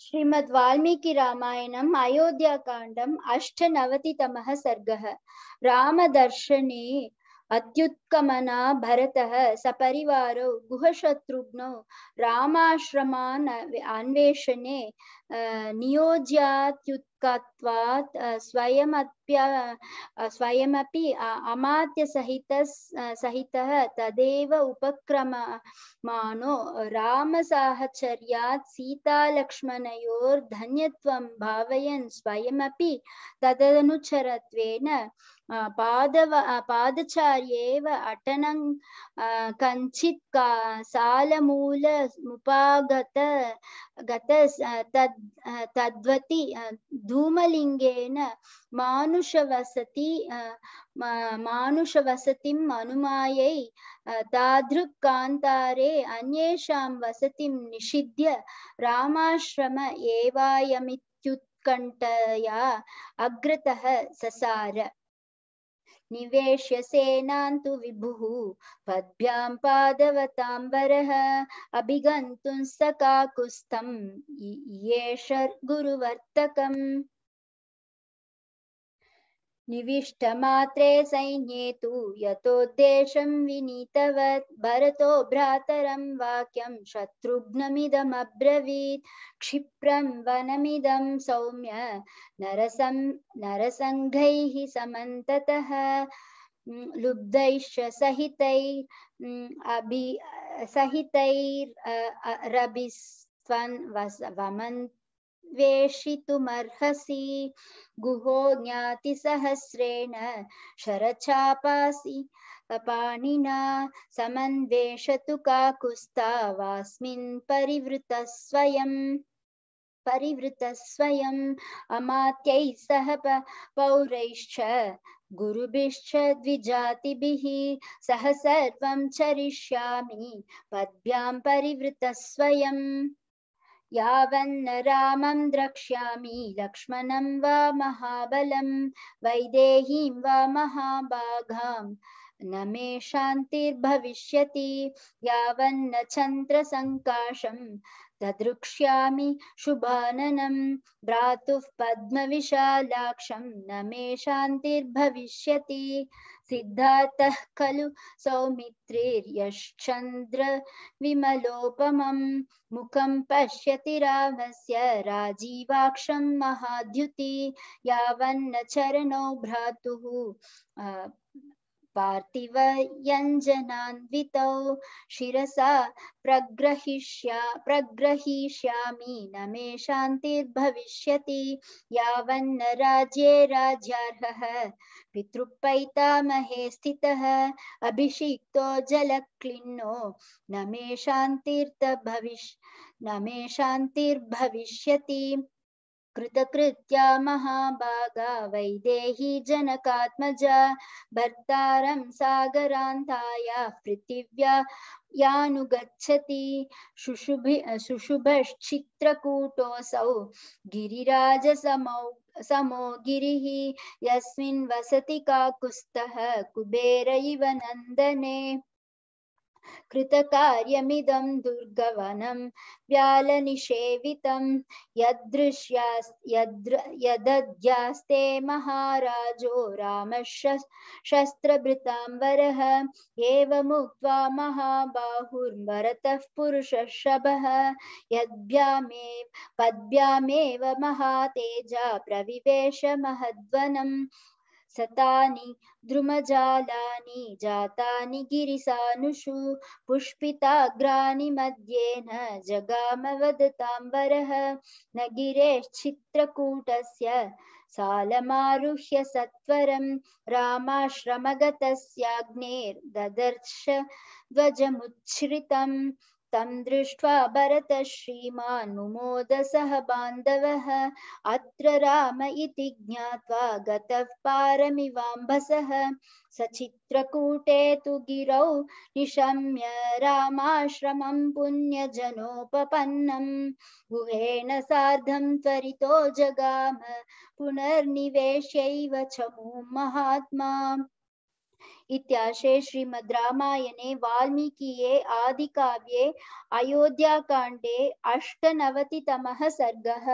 श्रीमद् वाल्मीकि रामायणम् अयोध्याकाण्डम् अष्टनवतितमः सर्गः रामदर्शने अत्युत्कमना भरतः सपरिवारौ गुहशत्रुघ्नौ रामाश्रमान् अन्वेषणे नियोज्यात्युत् एकत्वात् स्वयमप्य स्वयमपि अमात्यसहित सहितः तदेव उपक्रममानो रामसाहचर्यात् सीतालक्ष्मणयोर्धन्यत्वं भावयन् स्वयं तदनुचरत्वेन पादव पादचार्येव अटनं कञ्चित् का सालमूल मुपागत गत तद्वती धूमलिङ्गेन मानुषवसति मानुषवसतिम् अनुमायै तादृक्कान्तारे अन्येषां वसतिं निषिध्य रामाश्रम एवायमित्युत्कण्ठया अग्रतः ससार निवेश्य सेनां तु विभुः पद्भ्यां पादवतां वरः अभिगन्तुं सकाकुस्थं येष गुरुवर्तकम् निविष्टमात्रे सैन्ये तु यतोद्देशं विनीतवत् भरतो भ्रातरं वाक्यं शत्रुघ्नमिदमब्रवीत् क्षिप्रं वनमिदं सौम्य नरसं नरसङ्घैः समन्ततः लुब्धैश्च सहितै अभि सहितैर् वस वमन्त द्वेषितुमर्हसि गुहो ज्ञातिसहस्रेण शरचापासि पाणिना समन्वेषतु काकुस्तावास्मिन् परिवृतस्वयम् परिवृतस्वयम् अमात्यैः सह पौरैश्च गुरुभिश्च द्विजातिभिः सह सर्वं चरिष्यामि पद्भ्यां परिवृतस्वयम् यावन्न रामं द्रक्ष्यामि लक्ष्मणं वा महाबलं वैदेहीं वा महाभागाम् नमे मे शान्तिर्भविष्यति यावन्न चन्द्रसङ्काशं तदृक्ष्यामि शुभाननं भ्रातुः पद्मविशालाक्षं न मे शान्तिर्भविष्यति सिद्धातः खलु सौमित्रेर्यश्चन्द्र विमलोपमम् मुखं पश्यति रामस्य राजीवाक्षम् महाद्युति यावन्न चरणो भ्रातुः पार्थिवयञ्जनान्वितौ शिरसा प्रग्रहिष्या प्रग्रहीष्यामि न मे शान्तिर्भविष्यति यावन्न राज्ये राज्यार्हः पितृपैतामहे स्थितः अभिषिक्तो जलक्लिन्नो न मे शान्तिर्त भविष्य न मे शान्तिर्भविष्यति कृतकृत्या महाभागा वैदेही जनकात्मज भर्तारं सागरान्ताया पृथिव्या यानुगच्छति शुशुभि शुशुभश्चित्रकूटोऽसौ गिरिराजसमौ समो गिरिः यस्मिन् वसति काकुस्तः कुबेर इव नन्दने कृतकार्यमिदं दुर्गवनं व्यालनिषेवितं यदृश्या यद्र यदद्यास्ते महाराजो रामः शस्त्रभृताम्बरः एवमुक्त्वा महाबाहुर्वरतः पुरुषशभः यद्भ्यामेव पद्भ्यामेव महातेजा प्रविवेश महद्वनम् सतानि द्रुमजालानि जातानि गिरिसानुषु पुष्पिताग्राणि मध्येन जगाम वदताम्बरः न गिरेश्चित्रकूटस्य सालमारुह्य सत्वरं रामाश्रमगतस्याग्नेर्ददर्श ध्वजमुच्छ्रितम् तम दृष्ट्वा भरतः सह बांधव अत्र राम इति ज्ञात्वा गतः पारमिवाम्भसः सचित्रकूटे तु गिरौ निशम्य रामाश्रमं पुण्यजनोपन्नम गुहेण सार्धं त्वरितो जगाम पुनर्निवेश्यैव च महात्मा इत्याशे श्रीमद् श्रीमद्रामायणे वाल्मीकीये आदिकाव्ये अयोध्याकाण्डे अष्टनवतितमः सर्गः